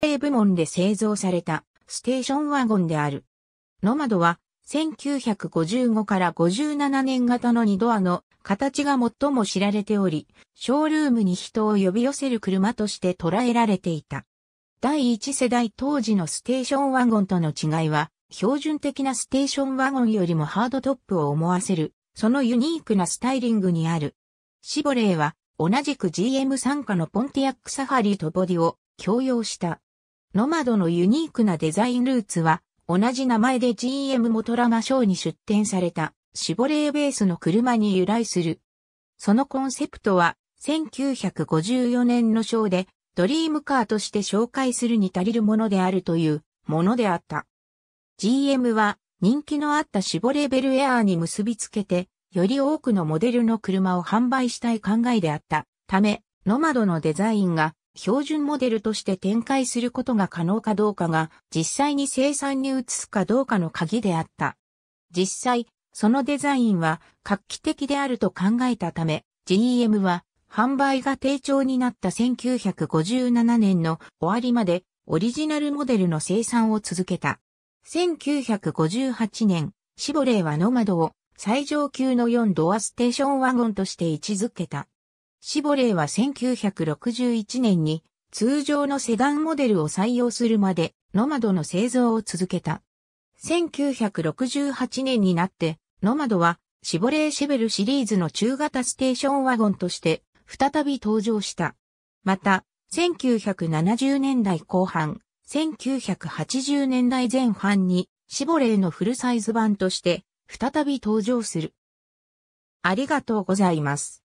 英部門で製造されたステーションワゴンである。ノマドは1955から57年型の2ドアの形が最も知られており、ショールームに人を呼び寄せる車として捉えられていた。第1世代当時のステーションワゴンとの違いは、標準的なステーションワゴンよりもハードトップを思わせる、そのユニークなスタイリングにある。シボレーは、同じく GM 参加のポンティアックサファリとボディを共用した。ノマドのユニークなデザインルーツは、同じ名前で GM モトラマショーに出展された、シボレーベースの車に由来する。そのコンセプトは、1954年のショーで、ドリームカーとして紹介するに足りるものであるというものであった。GM は人気のあったシボレベルエアーに結びつけて、より多くのモデルの車を販売したい考えであったため、ノマドのデザインが標準モデルとして展開することが可能かどうかが実際に生産に移すかどうかの鍵であった。実際、そのデザインは画期的であると考えたため、GM は販売が低調になった1957年の終わりまでオリジナルモデルの生産を続けた。1958年、シボレーはノマドを最上級の4ドアステーションワゴンとして位置づけた。シボレーは1961年に通常のセダンモデルを採用するまでノマドの製造を続けた。1968年になってノマドはシボレーシェベルシリーズの中型ステーションワゴンとして再び登場した。また、1970年代後半、1980年代前半にシボレーのフルサイズ版として再び登場する。ありがとうございます。